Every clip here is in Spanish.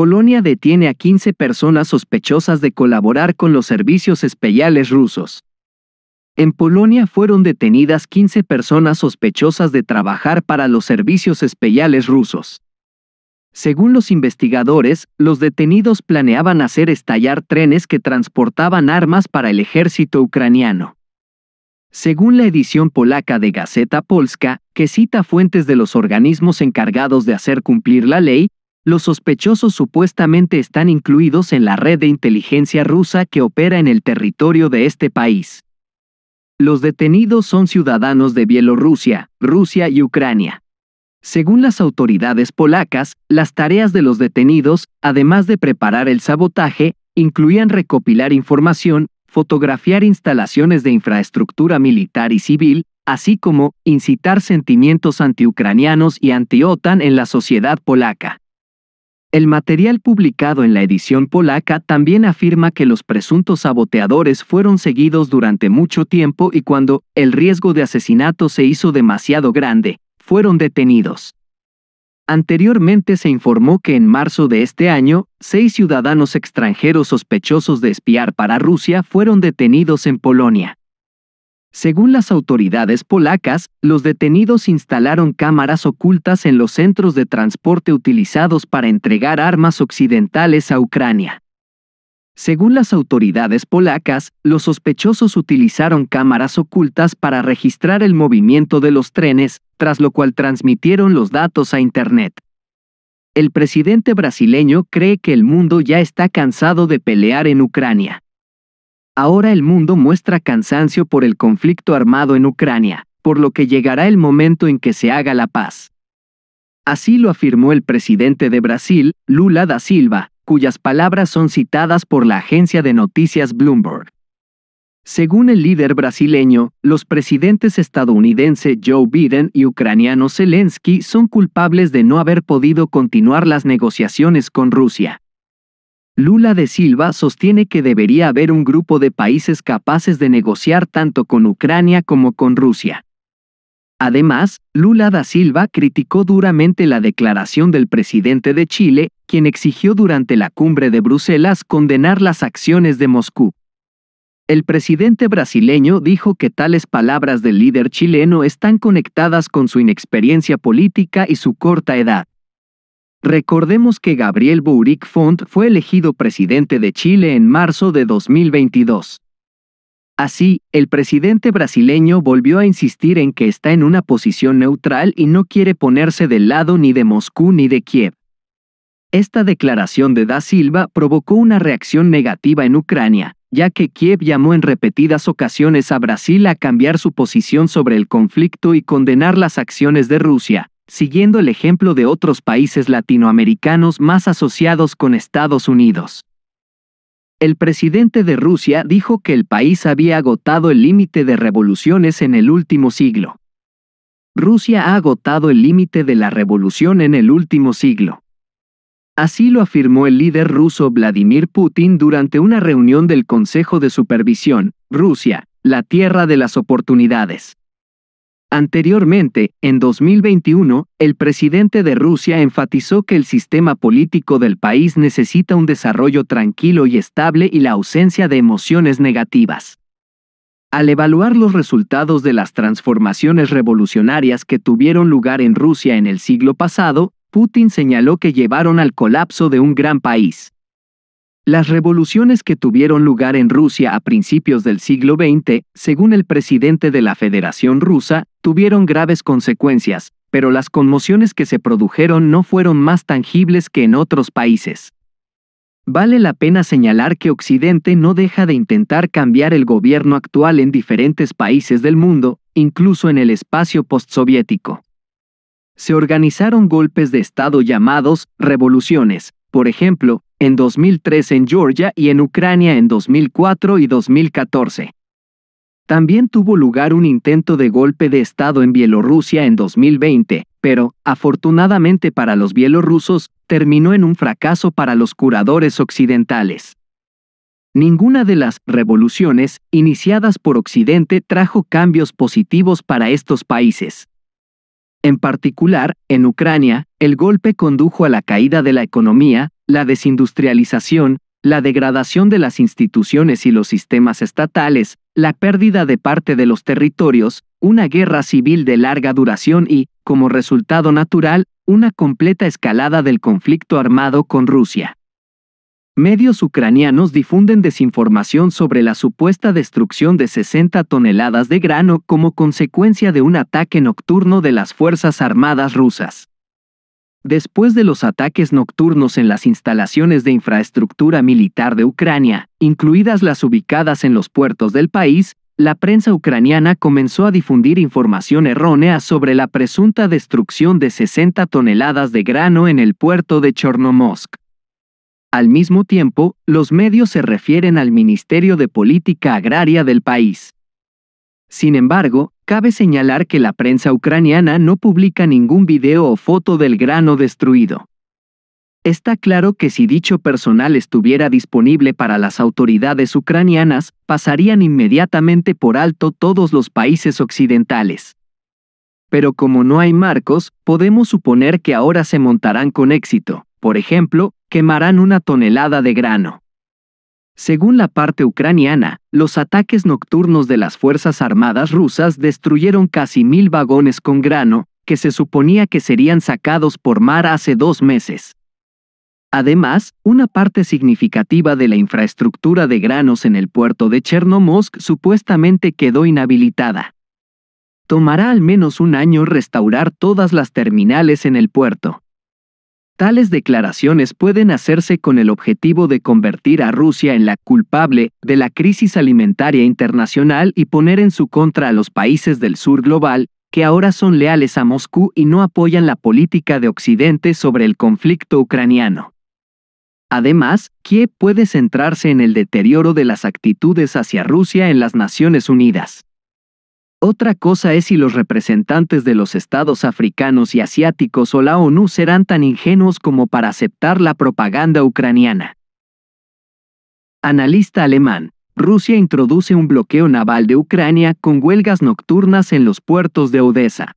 Polonia detiene a 15 personas sospechosas de colaborar con los servicios especiales rusos. En Polonia fueron detenidas 15 personas sospechosas de trabajar para los servicios especiales rusos. Según los investigadores, los detenidos planeaban hacer estallar trenes que transportaban armas para el ejército ucraniano. Según la edición polaca de Gazeta Polska, que cita fuentes de los organismos encargados de hacer cumplir la ley, los sospechosos supuestamente están incluidos en la red de inteligencia rusa que opera en el territorio de este país. Los detenidos son ciudadanos de Bielorrusia, Rusia y Ucrania. Según las autoridades polacas, las tareas de los detenidos, además de preparar el sabotaje, incluían recopilar información, fotografiar instalaciones de infraestructura militar y civil, así como incitar sentimientos antiucranianos y anti-OTAN en la sociedad polaca. El material publicado en la edición polaca también afirma que los presuntos saboteadores fueron seguidos durante mucho tiempo y cuando el riesgo de asesinato se hizo demasiado grande, fueron detenidos. Anteriormente se informó que en marzo de este año, seis ciudadanos extranjeros sospechosos de espiar para Rusia fueron detenidos en Polonia. Según las autoridades polacas, los detenidos instalaron cámaras ocultas en los centros de transporte utilizados para entregar armas occidentales a Ucrania. Según las autoridades polacas, los sospechosos utilizaron cámaras ocultas para registrar el movimiento de los trenes, tras lo cual transmitieron los datos a Internet. El presidente brasileño cree que el mundo ya está cansado de pelear en Ucrania. Ahora el mundo muestra cansancio por el conflicto armado en Ucrania, por lo que llegará el momento en que se haga la paz. Así lo afirmó el presidente de Brasil, Lula da Silva, cuyas palabras son citadas por la agencia de noticias Bloomberg. Según el líder brasileño, los presidentes estadounidense Joe Biden y ucraniano Zelensky son culpables de no haber podido continuar las negociaciones con Rusia. Lula de Silva sostiene que debería haber un grupo de países capaces de negociar tanto con Ucrania como con Rusia. Además, Lula da Silva criticó duramente la declaración del presidente de Chile, quien exigió durante la cumbre de Bruselas condenar las acciones de Moscú. El presidente brasileño dijo que tales palabras del líder chileno están conectadas con su inexperiencia política y su corta edad. Recordemos que Gabriel Bouric Font fue elegido presidente de Chile en marzo de 2022. Así, el presidente brasileño volvió a insistir en que está en una posición neutral y no quiere ponerse del lado ni de Moscú ni de Kiev. Esta declaración de Da Silva provocó una reacción negativa en Ucrania, ya que Kiev llamó en repetidas ocasiones a Brasil a cambiar su posición sobre el conflicto y condenar las acciones de Rusia, siguiendo el ejemplo de otros países latinoamericanos más asociados con Estados Unidos. El presidente de Rusia dijo que el país había agotado el límite de revoluciones en el último siglo. Rusia ha agotado el límite de la revolución en el último siglo. Así lo afirmó el líder ruso Vladimir Putin durante una reunión del Consejo de Supervisión, Rusia, la Tierra de las Oportunidades. Anteriormente, en 2021, el presidente de Rusia enfatizó que el sistema político del país necesita un desarrollo tranquilo y estable y la ausencia de emociones negativas. Al evaluar los resultados de las transformaciones revolucionarias que tuvieron lugar en Rusia en el siglo pasado, Putin señaló que llevaron al colapso de un gran país. Las revoluciones que tuvieron lugar en Rusia a principios del siglo XX, según el presidente de la Federación Rusa, tuvieron graves consecuencias, pero las conmociones que se produjeron no fueron más tangibles que en otros países. Vale la pena señalar que Occidente no deja de intentar cambiar el gobierno actual en diferentes países del mundo, incluso en el espacio postsoviético. Se organizaron golpes de Estado llamados revoluciones, por ejemplo, en 2003 en Georgia y en Ucrania en 2004 y 2014. También tuvo lugar un intento de golpe de Estado en Bielorrusia en 2020, pero, afortunadamente para los bielorrusos, terminó en un fracaso para los curadores occidentales. Ninguna de las revoluciones iniciadas por Occidente trajo cambios positivos para estos países. En particular, en Ucrania, el golpe condujo a la caída de la economía, la desindustrialización, la degradación de las instituciones y los sistemas estatales, la pérdida de parte de los territorios, una guerra civil de larga duración y, como resultado natural, una completa escalada del conflicto armado con Rusia. Medios ucranianos difunden desinformación sobre la supuesta destrucción de 60 toneladas de grano como consecuencia de un ataque nocturno de las Fuerzas Armadas rusas. Después de los ataques nocturnos en las instalaciones de infraestructura militar de Ucrania, incluidas las ubicadas en los puertos del país, la prensa ucraniana comenzó a difundir información errónea sobre la presunta destrucción de 60 toneladas de grano en el puerto de Chornomorsk. Al mismo tiempo, los medios se refieren al Ministerio de Política Agraria del país. Sin embargo, Cabe señalar que la prensa ucraniana no publica ningún video o foto del grano destruido. Está claro que si dicho personal estuviera disponible para las autoridades ucranianas, pasarían inmediatamente por alto todos los países occidentales. Pero como no hay marcos, podemos suponer que ahora se montarán con éxito. Por ejemplo, quemarán una tonelada de grano. Según la parte ucraniana, los ataques nocturnos de las Fuerzas Armadas rusas destruyeron casi mil vagones con grano, que se suponía que serían sacados por mar hace dos meses. Además, una parte significativa de la infraestructura de granos en el puerto de Chernomorsk supuestamente quedó inhabilitada. Tomará al menos un año restaurar todas las terminales en el puerto. Tales declaraciones pueden hacerse con el objetivo de convertir a Rusia en la culpable de la crisis alimentaria internacional y poner en su contra a los países del sur global, que ahora son leales a Moscú y no apoyan la política de Occidente sobre el conflicto ucraniano. Además, Kiev puede centrarse en el deterioro de las actitudes hacia Rusia en las Naciones Unidas. Otra cosa es si los representantes de los estados africanos y asiáticos o la ONU serán tan ingenuos como para aceptar la propaganda ucraniana. Analista alemán, Rusia introduce un bloqueo naval de Ucrania con huelgas nocturnas en los puertos de Odessa.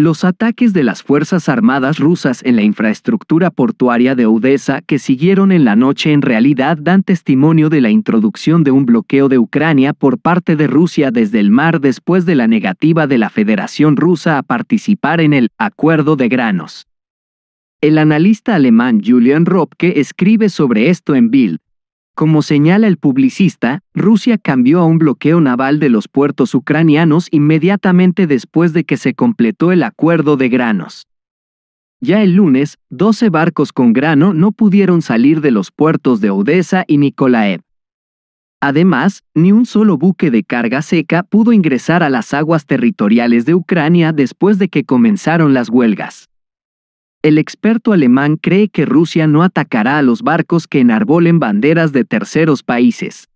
Los ataques de las Fuerzas Armadas rusas en la infraestructura portuaria de Odessa que siguieron en la noche en realidad dan testimonio de la introducción de un bloqueo de Ucrania por parte de Rusia desde el mar después de la negativa de la Federación rusa a participar en el Acuerdo de Granos. El analista alemán Julian Röpke escribe sobre esto en Bild. Como señala el publicista, Rusia cambió a un bloqueo naval de los puertos ucranianos inmediatamente después de que se completó el acuerdo de granos. Ya el lunes, 12 barcos con grano no pudieron salir de los puertos de Odessa y Nikolaev. Además, ni un solo buque de carga seca pudo ingresar a las aguas territoriales de Ucrania después de que comenzaron las huelgas. El experto alemán cree que Rusia no atacará a los barcos que enarbolen banderas de terceros países.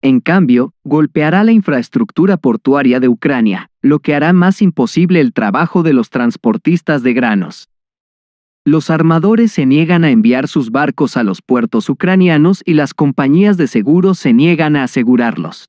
En cambio, golpeará la infraestructura portuaria de Ucrania, lo que hará más imposible el trabajo de los transportistas de granos. Los armadores se niegan a enviar sus barcos a los puertos ucranianos y las compañías de seguros se niegan a asegurarlos.